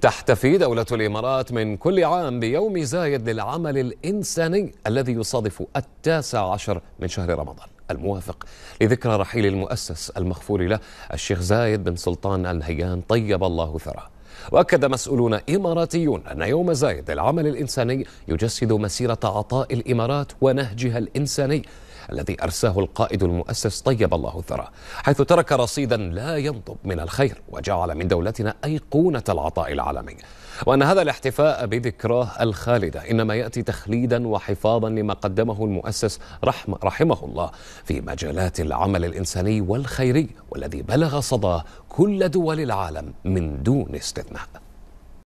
تحتفي دولة الإمارات من كل عام بيوم زايد للعمل الإنساني الذي يصادف التاسع عشر من شهر رمضان الموافق لذكرى رحيل المؤسس المغفور له الشيخ زايد بن سلطان الهيان طيب الله ثراه وأكد مسؤولون إماراتيون أن يوم زايد للعمل الإنساني يجسد مسيرة عطاء الإمارات ونهجها الإنساني الذي أرساه القائد المؤسس طيب الله الثرى حيث ترك رصيدا لا ينضب من الخير وجعل من دولتنا أيقونة العطاء العالمي وأن هذا الاحتفاء بذكراه الخالدة إنما يأتي تخليدا وحفاظا لما قدمه المؤسس رحم رحمه الله في مجالات العمل الإنساني والخيري والذي بلغ صداه كل دول العالم من دون استثناء